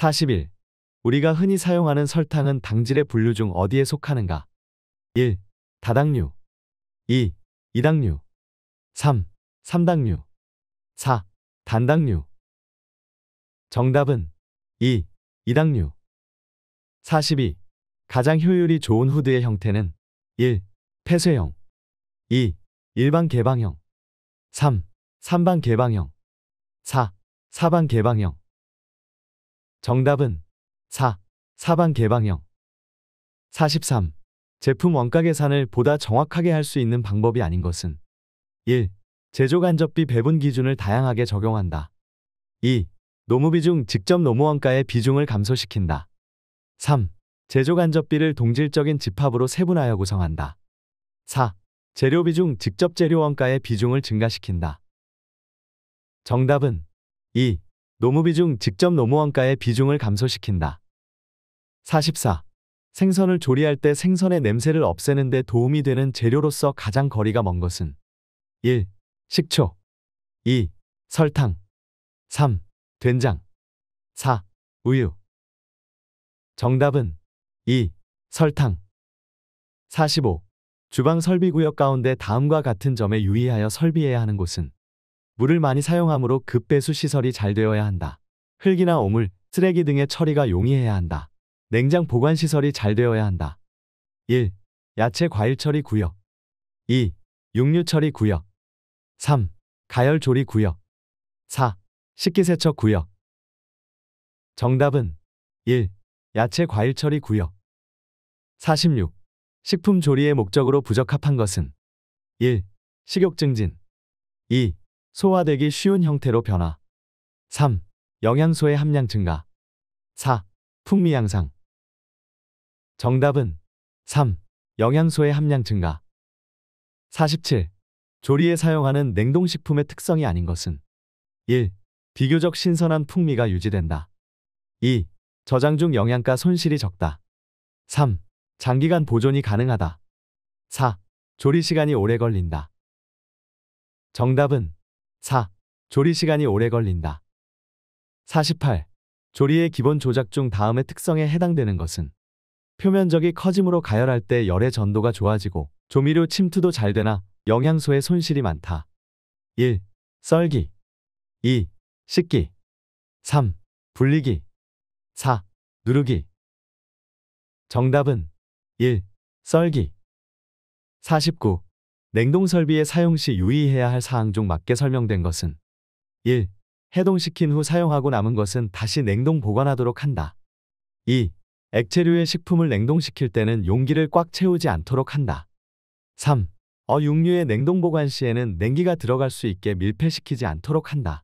41. 우리가 흔히 사용하는 설탕은 당질의 분류 중 어디에 속하는가? 1. 다당류 2. 이당류 3. 삼당류 4. 단당류 정답은 2. 이당류 42. 가장 효율이 좋은 후드의 형태는 1. 폐쇄형 2. 일반 개방형 3. 삼방 개방형 4. 사방 개방형 정답은 4. 사방 개방형 43. 제품 원가 계산을 보다 정확하게 할 수 있는 방법이 아닌 것은 1. 제조 간접비 배분 기준을 다양하게 적용한다. 2. 노무비중 직접 노무원가의 비중을 감소시킨다. 3. 제조 간접비를 동질적인 집합으로 세분하여 구성한다. 4. 재료 비중 직접 재료 원가의 비중을 증가시킨다. 정답은 2. 노무비 중 직접 노무원가의 비중을 감소시킨다. 44. 생선을 조리할 때 생선의 냄새를 없애는 데 도움이 되는 재료로서 가장 거리가 먼 것은 1. 식초 2. 설탕 3. 된장 4. 우유 정답은 2. 설탕 45. 주방 설비구역 가운데 다음과 같은 점에 유의하여 설비해야 하는 곳은 물을 많이 사용하므로 급배수 시설이 잘 되어야 한다. 흙이나 오물, 쓰레기 등의 처리가 용이해야 한다. 냉장 보관 시설이 잘 되어야 한다. 1. 야채 과일 처리 구역 2. 육류 처리 구역 3. 가열 조리 구역 4. 식기세척 구역 정답은 1. 야채 과일 처리 구역 46. 식품 조리의 목적으로 부적합한 것은 1. 식욕 증진 2. 소화되기 쉬운 형태로 변화. 3. 영양소의 함량 증가. 4. 풍미 향상. 정답은 3. 영양소의 함량 증가. 47. 조리에 사용하는 냉동식품의 특성이 아닌 것은 1. 비교적 신선한 풍미가 유지된다. 2. 저장 중 영양가 손실이 적다. 3. 장기간 보존이 가능하다. 4. 조리 시간이 오래 걸린다. 정답은 4. 조리 시간이 오래 걸린다. 48. 조리의 기본 조작 중 다음의 특성에 해당되는 것은 표면적이 커짐으로 가열할 때 열의 전도가 좋아지고 조미료 침투도 잘 되나 영양소의 손실이 많다. 1. 썰기 2. 씻기 3. 불리기 4. 누르기 정답은 1. 썰기 49. 냉동 설비의 사용 시 유의해야 할 사항 중 맞게 설명된 것은 1. 해동시킨 후 사용하고 남은 것은 다시 냉동 보관하도록 한다. 2. 액체류의 식품을 냉동시킬 때는 용기를 꽉 채우지 않도록 한다. 3. 어육류의 냉동 보관 시에는 냉기가 들어갈 수 있게 밀폐시키지 않도록 한다.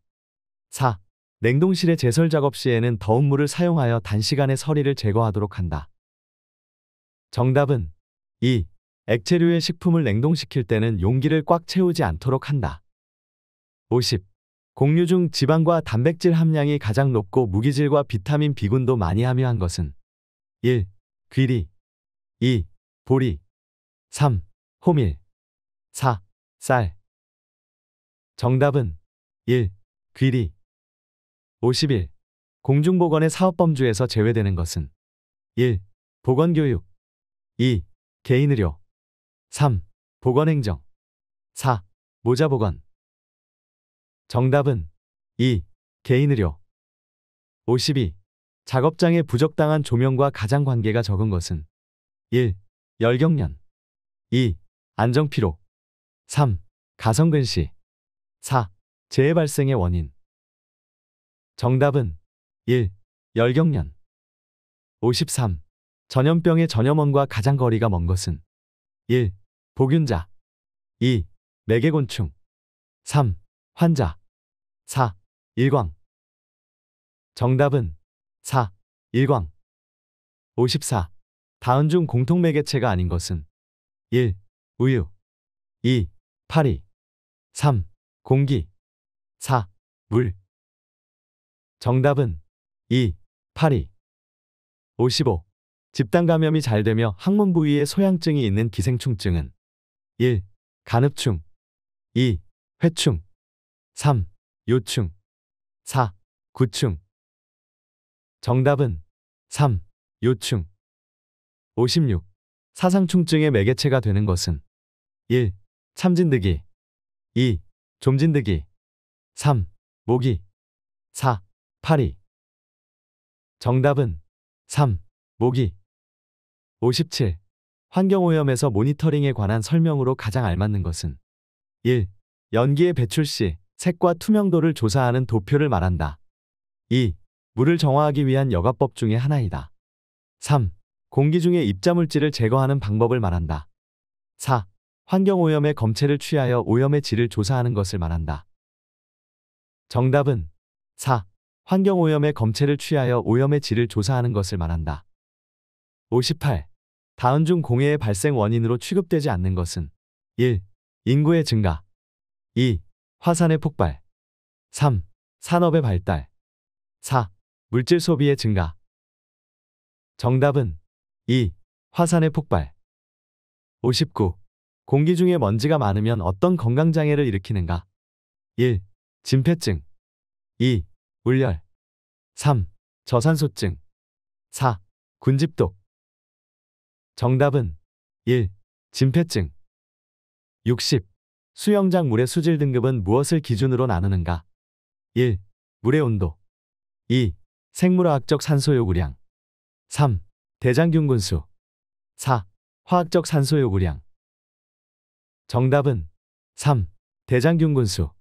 4. 냉동실의 제설 작업 시에는 더운 물을 사용하여 단시간에 서리를 제거하도록 한다. 정답은 2. 액체류의 식품을 냉동시킬 때는 용기를 꽉 채우지 않도록 한다. 50. 공유 중 지방과 단백질 함량이 가장 높고 무기질과 비타민 B군도 많이 함유한 것은 1. 귀리 2. 보리 3. 호밀 4. 쌀 정답은 1. 귀리 51. 공중보건의 사업범주에서 제외되는 것은 1. 보건교육 2. 개인의료 3. 보건행정 4. 모자보건 정답은 2. 개인의료 52. 작업장에 부적당한 조명과 가장 관계가 적은 것은 1. 열경련 2. 안정피로 3. 가성근시 4. 재해 발생의 원인 정답은 1. 열경련 53. 전염병의 전염원과 가장 거리가 먼 것은 1. 복윤자 2. 매개곤충 3. 환자 4. 일광 정답은 4. 일광 54. 다음 중 공통 매개체가 아닌 것은 1. 우유 2. 파리 3. 공기 4. 물 정답은 2. 파리 55. 집단 감염이 잘 되며 항문 부위에 소양증이 있는 기생충증은 1. 간흡충 2. 회충 3. 요충 4. 구충 정답은 3. 요충 56. 사상충증의 매개체가 되는 것은 1. 참진드기 2. 좀진드기 3. 모기 4. 파리 정답은 3. 모기 57. 환경오염에서 모니터링에 관한 설명으로 가장 알맞는 것은 1. 연기의 배출 시 색과 투명도를 조사하는 도표를 말한다. 2. 물을 정화하기 위한 여가법 중의 하나이다. 3. 공기 중에 입자물질을 제거하는 방법을 말한다. 4. 환경오염의 검체를 취하여 오염의 질을 조사하는 것을 말한다. 정답은 4. 환경오염의 검체를 취하여 오염의 질을 조사하는 것을 말한다. 58. 다음 중 공해의 발생 원인으로 취급되지 않는 것은 1. 인구의 증가 2. 화산의 폭발 3. 산업의 발달 4. 물질 소비의 증가 정답은 2. 화산의 폭발 59. 공기 중에 먼지가 많으면 어떤 건강장애를 일으키는가? 1. 진폐증 2. 울열 3. 저산소증 4. 군집독 정답은 1. 진폐증 60. 수영장 물의 수질 등급은 무엇을 기준으로 나누는가? 1. 물의 온도 2. 생물화학적 산소 요구량 3. 대장균군수 4. 화학적 산소 요구량 정답은 3. 대장균군수